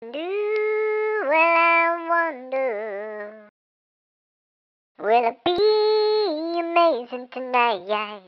do well. I wonder? Will it be amazing tonight?